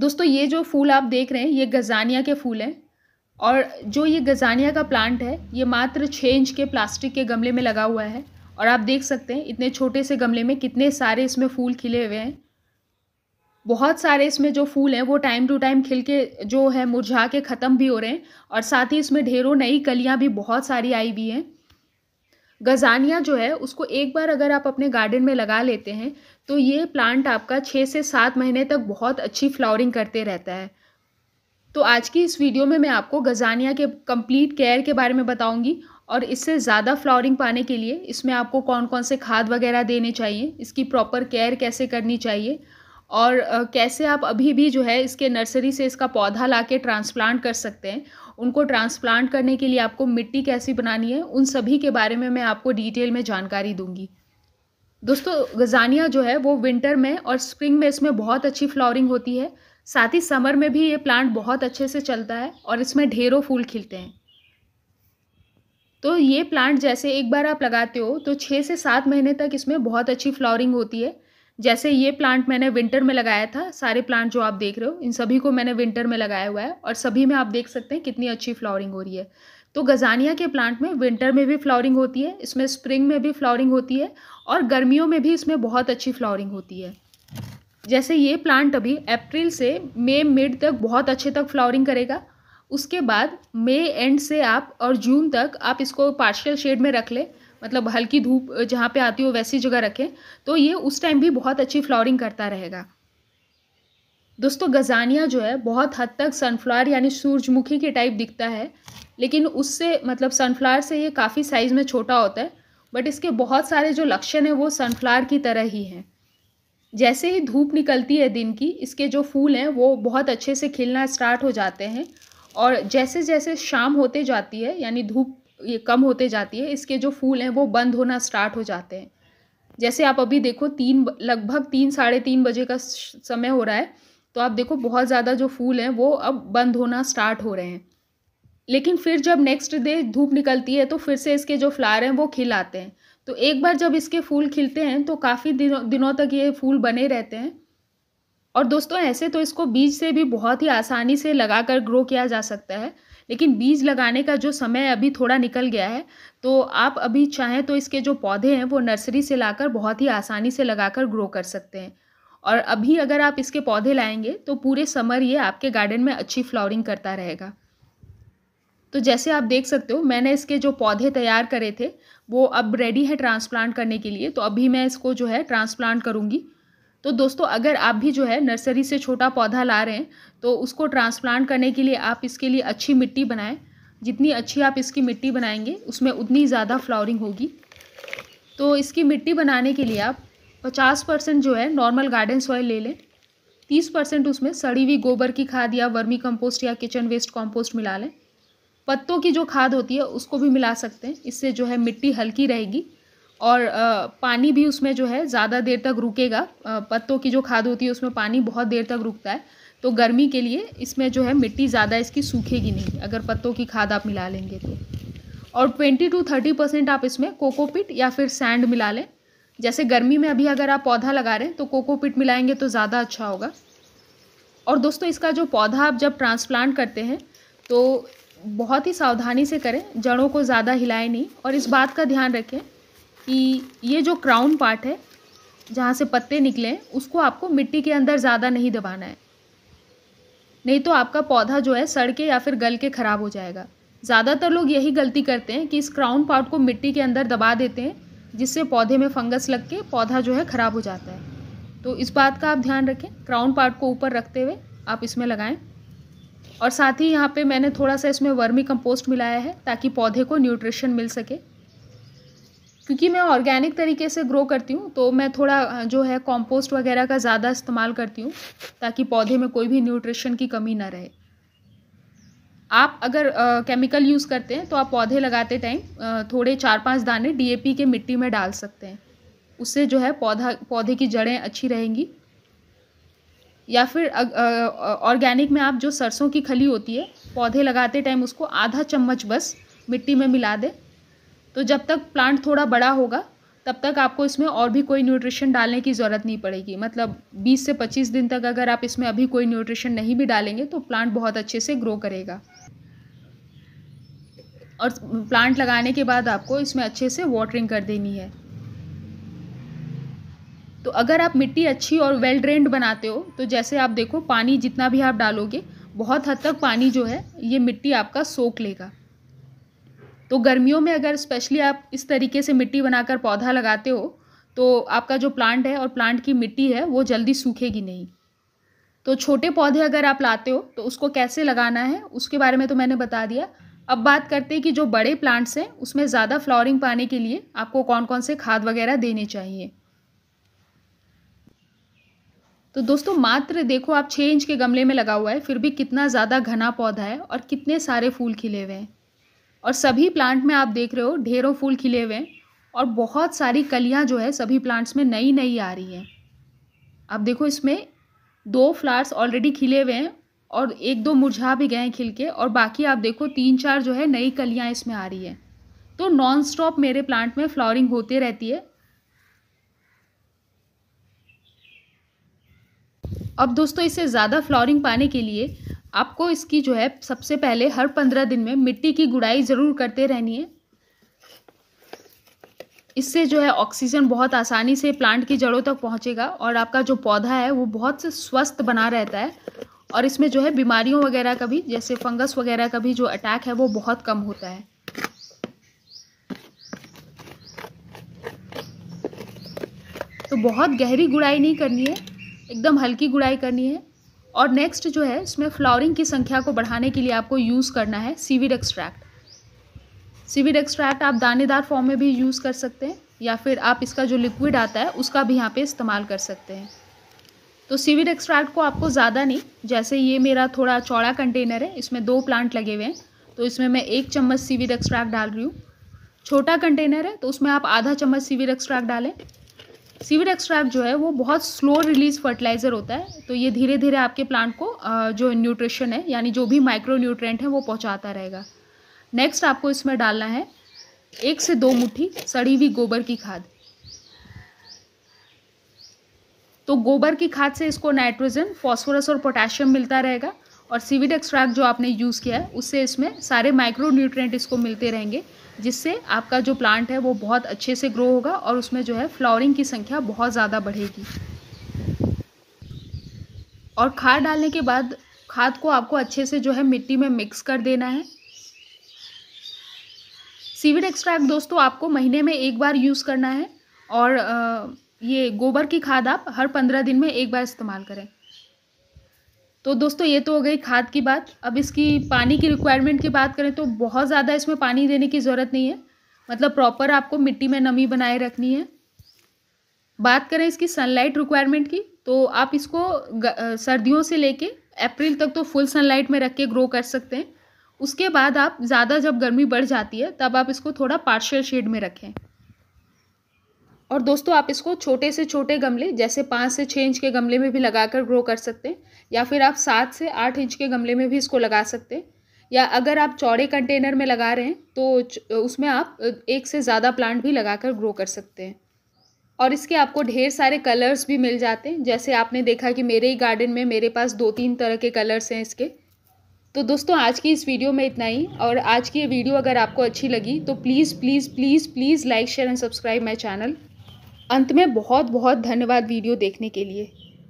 दोस्तों ये जो फूल आप देख रहे हैं ये गजानिया के फूल हैं और जो ये गजानिया का प्लांट है ये मात्र छः इंच के प्लास्टिक के गमले में लगा हुआ है और आप देख सकते हैं इतने छोटे से गमले में कितने सारे इसमें फूल खिले हुए हैं बहुत सारे इसमें जो फूल हैं वो टाइम टू टाइम खिल के जो है मुरझा के ख़त्म भी हो रहे हैं और साथ ही इसमें ढेरों नई कलियाँ भी बहुत सारी आई हुई हैं गजानिया जो है उसको एक बार अगर आप अपने गार्डन में लगा लेते हैं तो ये प्लांट आपका छः से सात महीने तक बहुत अच्छी फ्लावरिंग करते रहता है तो आज की इस वीडियो में मैं आपको गजानिया के कंप्लीट केयर के बारे में बताऊंगी और इससे ज़्यादा फ्लावरिंग पाने के लिए इसमें आपको कौन कौन से खाद वगैरह देने चाहिए इसकी प्रॉपर केयर कैसे करनी चाहिए और कैसे आप अभी भी जो है इसके नर्सरी से इसका पौधा ला के ट्रांसप्लांट कर सकते हैं उनको ट्रांसप्लांट करने के लिए आपको मिट्टी कैसी बनानी है उन सभी के बारे में मैं आपको डिटेल में जानकारी दूंगी दोस्तों गजानिया जो है वो विंटर में और स्प्रिंग में इसमें बहुत अच्छी फ्लावरिंग होती है साथ ही समर में भी ये प्लांट बहुत अच्छे से चलता है और इसमें ढेरों फूल खिलते हैं तो ये प्लांट जैसे एक बार आप लगाते हो तो छः से सात महीने तक इसमें बहुत अच्छी फ्लावरिंग होती है जैसे ये प्लांट मैंने विंटर में लगाया था सारे प्लांट जो आप देख रहे हो इन सभी को मैंने विंटर में लगाया हुआ है और सभी में आप देख सकते हैं कितनी अच्छी फ्लावरिंग हो रही है तो गजानिया के प्लांट में विंटर में भी फ्लावरिंग होती है इसमें स्प्रिंग में भी फ्लावरिंग होती है और गर्मियों में भी इसमें बहुत अच्छी फ्लावरिंग होती है जैसे ये प्लांट अभी अप्रैल से मई मिड तक बहुत अच्छे तक फ्लावरिंग करेगा उसके बाद मई एंड से आप और जून तक आप इसको पार्शियल शेड में रख लें मतलब हल्की धूप जहाँ पे आती हो वैसी जगह रखें तो ये उस टाइम भी बहुत अच्छी फ्लावरिंग करता रहेगा दोस्तों गजानिया जो है बहुत हद तक सनफ्लावर यानी सूरजमुखी के टाइप दिखता है लेकिन उससे मतलब सनफ्लावर से ये काफ़ी साइज़ में छोटा होता है बट इसके बहुत सारे जो लक्षण हैं वो सनफ्लावर की तरह ही हैं जैसे ही धूप निकलती है दिन की इसके जो फूल हैं वो बहुत अच्छे से खिलना स्टार्ट हो जाते हैं और जैसे जैसे शाम होते जाती है यानी धूप ये कम होते जाती है इसके जो फूल हैं वो बंद होना स्टार्ट हो जाते हैं जैसे आप अभी देखो तीन लगभग तीन साढ़े तीन बजे का समय हो रहा है तो आप देखो बहुत ज़्यादा जो फूल हैं वो अब बंद होना स्टार्ट हो रहे हैं लेकिन फिर जब नेक्स्ट डे धूप निकलती है तो फिर से इसके जो फ्लावर हैं वो खिल आते हैं तो एक बार जब इसके फूल खिलते हैं तो काफ़ी दिनों दिनों तक ये फूल बने रहते हैं और दोस्तों ऐसे तो इसको बीज से भी बहुत ही आसानी से लगाकर ग्रो किया जा सकता है लेकिन बीज लगाने का जो समय अभी थोड़ा निकल गया है तो आप अभी चाहें तो इसके जो पौधे हैं वो नर्सरी से लाकर बहुत ही आसानी से लगाकर ग्रो कर सकते हैं और अभी अगर आप इसके पौधे लाएंगे तो पूरे समर ये आपके गार्डन में अच्छी फ्लावरिंग करता रहेगा तो जैसे आप देख सकते हो मैंने इसके जो पौधे तैयार करे थे वो अब रेडी है ट्रांसप्लांट करने के लिए तो अभी मैं इसको जो है ट्रांसप्लांट करूँगी तो दोस्तों अगर आप भी जो है नर्सरी से छोटा पौधा ला रहे हैं तो उसको ट्रांसप्लांट करने के लिए आप इसके लिए अच्छी मिट्टी बनाएं जितनी अच्छी आप इसकी मिट्टी बनाएंगे उसमें उतनी ज़्यादा फ्लावरिंग होगी तो इसकी मिट्टी बनाने के लिए आप पचास परसेंट जो है नॉर्मल गार्डन सॉइल ले लें तीस परसेंट उसमें सड़ी हुई गोबर की खाद या वर्मी कंपोस्ट या किचन वेस्ट कंपोस्ट मिला लें पत्तों की जो खाद होती है उसको भी मिला सकते हैं इससे जो है मिट्टी हल्की रहेगी और पानी भी उसमें जो है ज़्यादा देर तक रुकेगा पत्तों की जो खाद होती है उसमें पानी बहुत देर तक रुकता है तो गर्मी के लिए इसमें जो है मिट्टी ज़्यादा इसकी सूखेगी नहीं अगर पत्तों की खाद आप मिला लेंगे तो और ट्वेंटी टू थर्टी परसेंट आप इसमें कोकोपिट या फिर सैंड मिला लें जैसे गर्मी में अभी अगर आप पौधा लगा रहे हैं तो कोकोपिट मिलाएंगे तो ज़्यादा अच्छा होगा और दोस्तों इसका जो पौधा आप जब ट्रांसप्लांट करते हैं तो बहुत ही सावधानी से करें जड़ों को ज़्यादा हिलाए नहीं और इस बात का ध्यान रखें कि ये जो क्राउन पार्ट है जहाँ से पत्ते निकले उसको आपको मिट्टी के अंदर ज़्यादा नहीं दबाना है नहीं तो आपका पौधा जो है सड़ के या फिर गल के ख़राब हो जाएगा ज़्यादातर लोग यही गलती करते हैं कि इस क्राउन पार्ट को मिट्टी के अंदर दबा देते हैं जिससे पौधे में फंगस लग के पौधा जो है ख़राब हो जाता है तो इस बात का आप ध्यान रखें क्राउन पार्ट को ऊपर रखते हुए आप इसमें लगाएं और साथ ही यहाँ पे मैंने थोड़ा सा इसमें वर्मी कंपोस्ट मिलाया है ताकि पौधे को न्यूट्रिशन मिल सके क्योंकि मैं ऑर्गेनिक तरीके से ग्रो करती हूँ तो मैं थोड़ा जो है कॉम्पोस्ट वगैरह का ज़्यादा इस्तेमाल करती हूँ ताकि पौधे में कोई भी न्यूट्रिशन की कमी ना रहे आप अगर केमिकल यूज़ करते हैं तो आप पौधे लगाते टाइम थोड़े चार पांच दाने डीएपी के मिट्टी में डाल सकते हैं उससे जो है पौधा पौधे की जड़ें अच्छी रहेंगी या फिर ऑर्गेनिक में आप जो सरसों की खली होती है पौधे लगाते टाइम उसको आधा चम्मच बस मिट्टी में मिला दें तो जब तक प्लांट थोड़ा बड़ा होगा तब तक आपको इसमें और भी कोई न्यूट्रिशन डालने की ज़रूरत नहीं पड़ेगी मतलब 20 से 25 दिन तक अगर आप इसमें अभी कोई न्यूट्रिशन नहीं भी डालेंगे तो प्लांट बहुत अच्छे से ग्रो करेगा और प्लांट लगाने के बाद आपको इसमें अच्छे से वाटरिंग कर देनी है तो अगर आप मिट्टी अच्छी और वेल ड्रेंड बनाते हो तो जैसे आप देखो पानी जितना भी आप डालोगे बहुत हद तक पानी जो है ये मिट्टी आपका सोख लेगा तो गर्मियों में अगर स्पेशली आप इस तरीके से मिट्टी बनाकर पौधा लगाते हो तो आपका जो प्लांट है और प्लांट की मिट्टी है वो जल्दी सूखेगी नहीं तो छोटे पौधे अगर आप लाते हो तो उसको कैसे लगाना है उसके बारे में तो मैंने बता दिया अब बात करते हैं कि जो बड़े प्लांट्स हैं उसमें ज़्यादा फ्लॉरिंग पाने के लिए आपको कौन कौन से खाद वगैरह देने चाहिए तो दोस्तों मात्र देखो आप छः इंच के गमले में लगा हुआ है फिर भी कितना ज़्यादा घना पौधा है और कितने सारे फूल खिले हुए हैं और सभी प्लांट में आप देख रहे हो ढेरों फूल खिले हुए हैं और बहुत सारी कलियां जो है सभी प्लांट्स में नई नई आ रही हैं आप देखो इसमें दो फ्लावर्स ऑलरेडी खिले हुए हैं और एक दो मुरझा भी गए हैं खिल के और बाकी आप देखो तीन चार जो है नई कलियाँ इसमें आ रही है तो नॉन स्टॉप मेरे प्लांट में फ्लावरिंग होते रहती है अब दोस्तों इसे ज़्यादा फ्लावरिंग पाने के लिए आपको इसकी जो है सबसे पहले हर पंद्रह दिन में मिट्टी की गुड़ाई ज़रूर करते रहनी है इससे जो है ऑक्सीजन बहुत आसानी से प्लांट की जड़ों तक पहुंचेगा और आपका जो पौधा है वो बहुत स्वस्थ बना रहता है और इसमें जो है बीमारियों वगैरह का भी जैसे फंगस वगैरह का भी जो अटैक है वो बहुत कम होता है तो बहुत गहरी गुड़ाई नहीं करनी है एकदम हल्की गुड़ाई करनी है और नेक्स्ट जो है इसमें फ्लावरिंग की संख्या को बढ़ाने के लिए आपको यूज़ करना है सीविड एक्सट्रैक्ट सीविड एक्सट्रैक्ट आप दानेदार फॉर्म में भी यूज़ कर सकते हैं या फिर आप इसका जो लिक्विड आता है उसका भी यहाँ पे इस्तेमाल कर सकते हैं तो सीविड एक्सट्रैक्ट को आपको ज़्यादा नहीं जैसे ये मेरा थोड़ा चौड़ा कंटेनर है इसमें दो प्लांट लगे हुए हैं तो इसमें मैं एक चम्मच सीविड एक्सट्रैक्ट डाल रही हूँ छोटा कंटेनर है तो उसमें आप आधा चम्मच सीविड एक्सट्रैक्ट डालें सीविड एक्सट्रैक्ट जो है वो बहुत स्लो रिलीज फर्टिलाइज़र होता है तो ये धीरे धीरे आपके प्लांट को जो न्यूट्रिशन है यानी जो भी माइक्रो न्यूट्रेंट है वो पहुँचाता रहेगा नेक्स्ट आपको इसमें डालना है एक से दो मुट्ठी सड़ी हुई गोबर की खाद तो गोबर की खाद से इसको नाइट्रोजन फॉस्फोरस और पोटेशियम मिलता रहेगा और सीविड एक्सट्रैक्ट जो आपने यूज़ किया है उससे इसमें सारे माइक्रो न्यूट्रिएंट इसको मिलते रहेंगे जिससे आपका जो प्लांट है वो बहुत अच्छे से ग्रो होगा और उसमें जो है फ्लावरिंग की संख्या बहुत ज़्यादा बढ़ेगी और खाद डालने के बाद खाद को आपको अच्छे से जो है मिट्टी में मिक्स कर देना है सीविड एक्सट्रैक्ट दोस्तों आपको महीने में एक बार यूज़ करना है और ये गोबर की खाद आप हर पंद्रह दिन में एक बार इस्तेमाल करें तो दोस्तों ये तो हो गई खाद की बात अब इसकी पानी की रिक्वायरमेंट की बात करें तो बहुत ज़्यादा इसमें पानी देने की ज़रूरत नहीं है मतलब प्रॉपर आपको मिट्टी में नमी बनाए रखनी है बात करें इसकी सनलाइट रिक्वायरमेंट की तो आप इसको सर्दियों से लेके अप्रैल तक तो फुल सनलाइट में रख के ग्रो कर सकते हैं उसके बाद आप ज़्यादा जब गर्मी बढ़ जाती है तब आप इसको थोड़ा पार्शियल शेड में रखें और दोस्तों आप इसको छोटे से छोटे गमले जैसे पाँच से छः इंच के गमले में भी लगाकर ग्रो कर सकते हैं या फिर आप सात से आठ इंच के गमले में भी इसको लगा सकते हैं या अगर आप चौड़े कंटेनर में लगा रहे हैं तो उसमें आप एक से ज़्यादा प्लांट भी लगाकर ग्रो कर सकते हैं और इसके आपको ढेर सारे कलर्स भी मिल जाते हैं जैसे आपने देखा कि मेरे ही गार्डन में मेरे पास दो तीन तरह के कलर्स हैं इसके तो दोस्तों आज की इस वीडियो में इतना ही और आज की ये वीडियो अगर आपको अच्छी लगी तो please please please please like share and subscribe my channel अंत में बहुत बहुत धन्यवाद वीडियो देखने के लिए